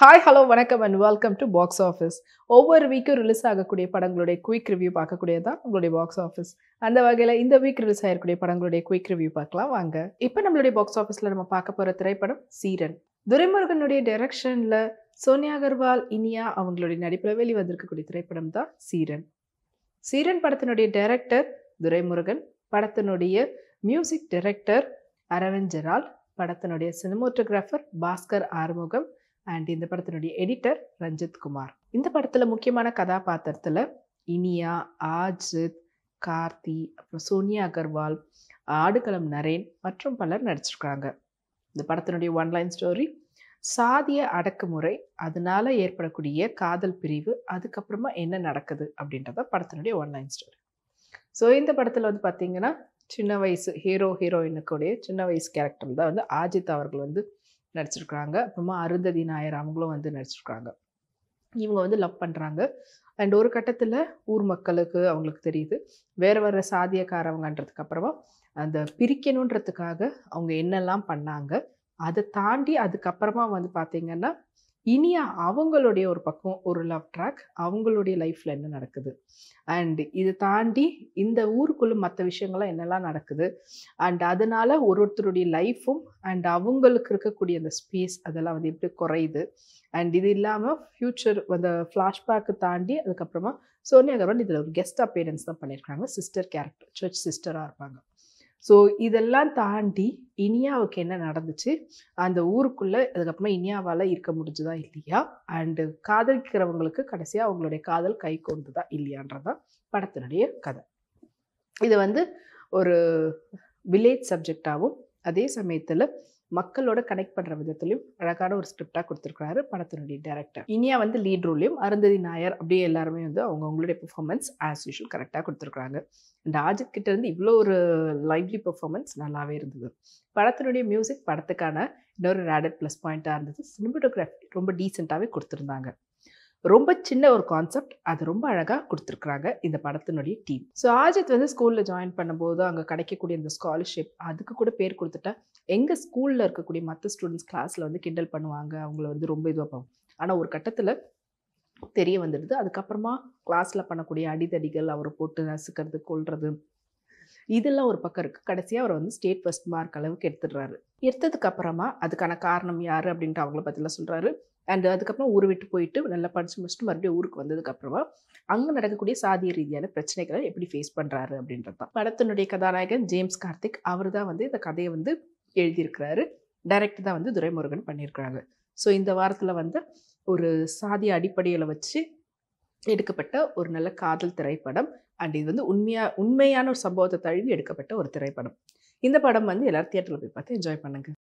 hi hello வணக்கம் and welcome to box office ஒவ்வொரு வீக்கும் ரிலீஸ் ஆகக்கூடிய படங்களுடைய குயிக் ரிவ்யூ பார்க்கக்கூடியதான் உங்களுடைய பாக்ஸ் ஆஃபீஸ் அந்த வகையில் இந்த வீக் ரிலீஸ் ஆகக்கூடிய படங்களுடைய குயிக் ரிவ்யூ பார்க்கலாம் வாங்க இப்போ நம்மளுடைய பாக்ஸ் ஆஃபீஸில் நம்ம பார்க்க போகிற திரைப்படம் சீரன் துரைமுருகனுடைய டைரக்ஷனில் சோனியா அகர்வால் இனியா அவங்களுடைய நடிப்பில் வெளிவந்திருக்கக்கூடிய திரைப்படம் தான் சீரன் சீரன் படத்தினுடைய டைரக்டர் துரைமுருகன் படத்தினுடைய மியூசிக் டைரக்டர் அரவிந்த் ஜெரால் படத்தினுடைய சினிமோட்டோகிராஃபர் பாஸ்கர் ஆறுமுகம் அண்ட் இந்த படத்தினுடைய எடிட்டர் ரஞ்சித் குமார் இந்த படத்தில் முக்கியமான கதாபாத்திரத்தில் இனியா ஆஜித் கார்த்தி அப்புறம் சோனியா அகர்வால் ஆடுகளம் நரேன் மற்றும் பலர் நடிச்சிருக்காங்க இந்த படத்தினுடைய ஒன்லைன் ஸ்டோரி சாதிய அடக்குமுறை அதனால ஏற்படக்கூடிய காதல் பிரிவு அதுக்கப்புறமா என்ன நடக்குது அப்படின்றத படத்தினுடைய ஒன்லைன் ஸ்டோரி ஸோ இந்த படத்தில் வந்து பார்த்தீங்கன்னா சின்ன வயசு ஹீரோ ஹீரோயினுக்குடைய சின்ன வயசு கேரக்டர் தான் வந்து ஆஜித் அவர்கள் வந்து நடிச்சிருக்கிறாங்க அப்புறமா அருந்ததி நாயர் அவங்களும் வந்து நடிச்சிருக்காங்க இவங்க வந்து லவ் பண்ணுறாங்க அண்ட் ஒரு கட்டத்தில் ஊர் மக்களுக்கு அவங்களுக்கு தெரியுது வேறு வேறு சாதியக்காரவங்கன்றதுக்கு அப்புறமா அந்த பிரிக்கணுன்றதுக்காக அவங்க என்னெல்லாம் பண்ணாங்க அதை தாண்டி அதுக்கப்புறமா வந்து பார்த்திங்கன்னா இனியா அவங்களுடைய ஒரு பக்கம் ஒரு லவ் ட்ராக் அவங்களுடைய லைஃப்பில் என்ன நடக்குது அண்ட் இதை தாண்டி இந்த ஊருக்குள்ளே மற்ற விஷயங்கள்லாம் என்னெல்லாம் நடக்குது அண்ட் அதனால் ஒரு ஒருத்தருடைய லைஃப்பும் அண்ட் அவங்களுக்கு இருக்கக்கூடிய அந்த ஸ்பேஸ் அதெல்லாம் வந்து எப்படி குறையுது அண்ட் இது இல்லாமல் ஃப்யூச்சர் அந்த ஃப்ளாஷ்பேக்கு தாண்டி அதுக்கப்புறமா சோனியா கவர்மெண்ட் இதில் ஒரு கெஸ்ட் அப்பியரன்ஸ் தான் பண்ணியிருக்காங்க சிஸ்டர் கேரக்டர் சர்ச் சிஸ்டராக இருப்பாங்க ஸோ இதெல்லாம் தாண்டி இனியாவுக்கு என்ன நடந்துச்சு அந்த ஊருக்குள்ளே அதுக்கப்புறமா இனியாவால் இருக்க முடிஞ்சுதா இல்லையா அண்டு காதலிக்கிறவங்களுக்கு கடைசியாக அவங்களுடைய காதல் கை கொண்டுதா இல்லையான்றதான் படத்தினுடைய கதை இது வந்து ஒரு வில்லேஜ் சப்ஜெக்டாகவும் அதே சமயத்தில் மக்களோட கனெக்ட் பண்ணுற விதத்துலையும் அழகான ஒரு ஸ்கிரிப்டாக கொடுத்துருக்காரு படத்தினுடைய டேரக்டர் இனியா வந்து லீட் ரோலையும் அருந்ததி நாயர் அப்படியே எல்லாருமே வந்து அவங்க அவங்களுடைய பெர்ஃபார்மன்ஸ் ஆஸ் யூஷுவல் கரெக்டாக கொடுத்துருக்குறாங்க ராஜித் கிட்ட இருந்து இவ்வளோ ஒரு லைவ்லி பெர்ஃபார்மன்ஸ் நல்லாவே இருந்தது படத்தினுடைய மியூசிக் படத்துக்கான இன்னொரு ரேடட் ப்ளஸ் பாயிண்ட்டாக இருந்தது சினிமட்டோகிராஃபி ரொம்ப டீசெண்டாகவே கொடுத்துருந்தாங்க ரொம்ப சின்ன ஒரு கான்செப்ட் அது ரொம்ப அழகாக கொடுத்துருக்குறாங்க இந்த படத்தினுடைய டீம் ஸோ ஆஜித் வந்து ஸ்கூலில் ஜாயின் பண்ணும்போது அங்கே கிடைக்கக்கூடிய இந்த ஸ்காலர்ஷிப் அதுக்கு கூட பேர் கொடுத்துட்டா எங்கள் ஸ்கூலில் இருக்கக்கூடிய மற்ற ஸ்டூடெண்ட்ஸ் கிளாஸில் வந்து கிண்டல் பண்ணுவாங்க அவங்கள வந்து ரொம்ப இதுவாக பார்ப்போம் ஆனால் ஒரு கட்டத்தில் தெரிய வந்துடுது அதுக்கப்புறமா கிளாஸில் பண்ணக்கூடிய அடிதடிகள் அவரை போட்டு நசுக்கிறது கொள்வது இதெல்லாம் ஒரு பக்கம் இருக்குது கடைசியாக அவர் வந்து ஸ்டேட் ஃபர்ஸ்ட் மார்க் அளவுக்கு எடுத்துடுறாரு எடுத்ததுக்கு அப்புறமா அதுக்கான காரணம் யார் அப்படின்ட்டு அவங்கள பற்றிலாம் சொல்கிறாரு அண்ட் அதுக்கப்புறம் ஊர் விட்டு போயிட்டு நல்லா படித்து முடிச்சுட்டு மறுபடியும் ஊருக்கு வந்ததுக்கப்புறமா அங்கே நடக்கக்கூடிய சாதிய ரீதியான பிரச்சனைகளை எப்படி ஃபேஸ் பண்ணுறாரு அப்படின்றது தான் படத்தினுடைய கதாநாயகன் ஜேம்ஸ் கார்த்திக் அவர் தான் வந்து இந்த கதையை வந்து எழுதியிருக்கிறாரு டைரக்ட் தான் வந்து துரைமுருகன் பண்ணியிருக்கிறாங்க ஸோ இந்த வாரத்தில் வந்து ஒரு சாதிய அடிப்படையில் வச்சு எடுக்கப்பட்ட ஒரு நல்ல காதல் திரைப்படம் அண்ட் இது வந்து உண்மையா உண்மையான ஒரு சம்பவத்தை தழுவி எடுக்கப்பட்ட ஒரு திரைப்படம் இந்த படம் வந்து எல்லாரும் தியேட்டரில் போய் பார்த்து என்ஜாய் பண்ணுங்கள்